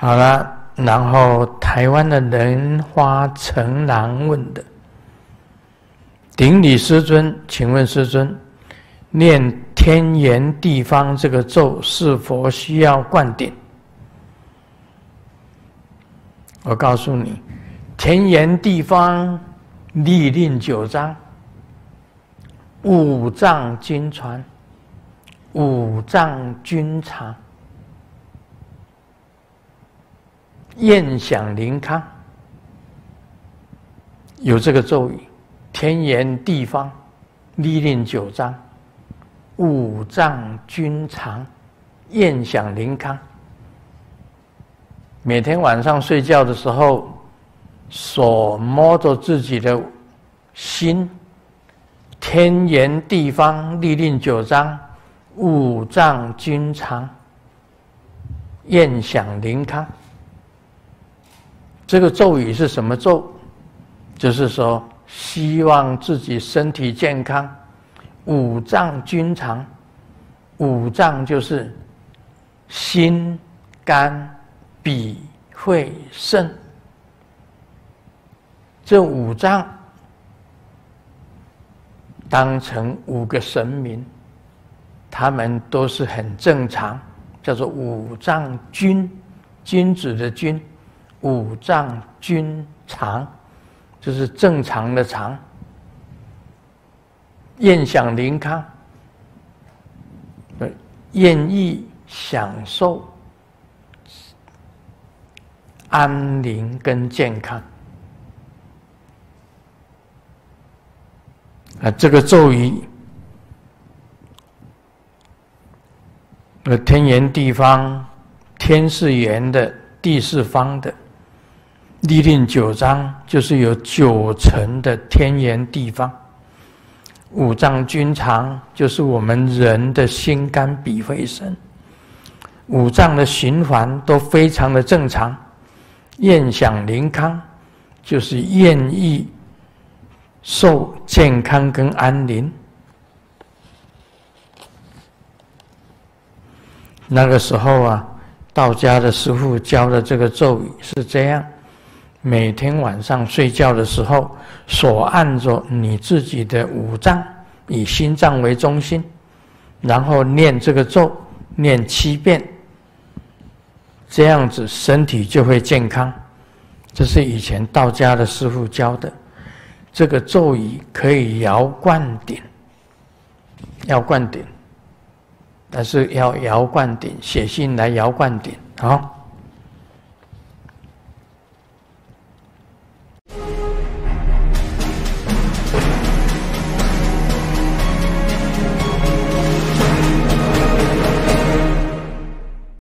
好了，然后台湾的莲花城南问的顶礼师尊，请问师尊，念天圆地方这个咒是否需要灌顶？我告诉你，天圆地方，历令九章，五脏经传，五脏均长。宴享灵康，有这个咒语：天圆地方，立令九章，五脏均长，宴享灵康。每天晚上睡觉的时候，所摸着自己的心，天圆地方，立令九章，五脏均长，宴享灵康。这个咒语是什么咒？就是说，希望自己身体健康，五脏均常。五脏就是心、肝、脾、肺、肾，这五脏当成五个神明，他们都是很正常，叫做五脏君，君子的君。五脏均常，就是正常的常。愿享临康，对，愿意享受安宁跟健康。啊，这个咒语，呃，天圆地方，天是圆的，地是方的。立定九章，就是有九层的天圆地方。五脏均常，就是我们人的心肝脾肺肾，五脏的循环都非常的正常。愿享临康，就是愿意受健康跟安宁。那个时候啊，道家的师傅教的这个咒语是这样。每天晚上睡觉的时候，所按着你自己的五脏，以心脏为中心，然后念这个咒，念七遍，这样子身体就会健康。这是以前道家的师傅教的，这个咒语可以摇灌顶，摇灌顶，但是要摇灌顶，写信来摇灌顶啊。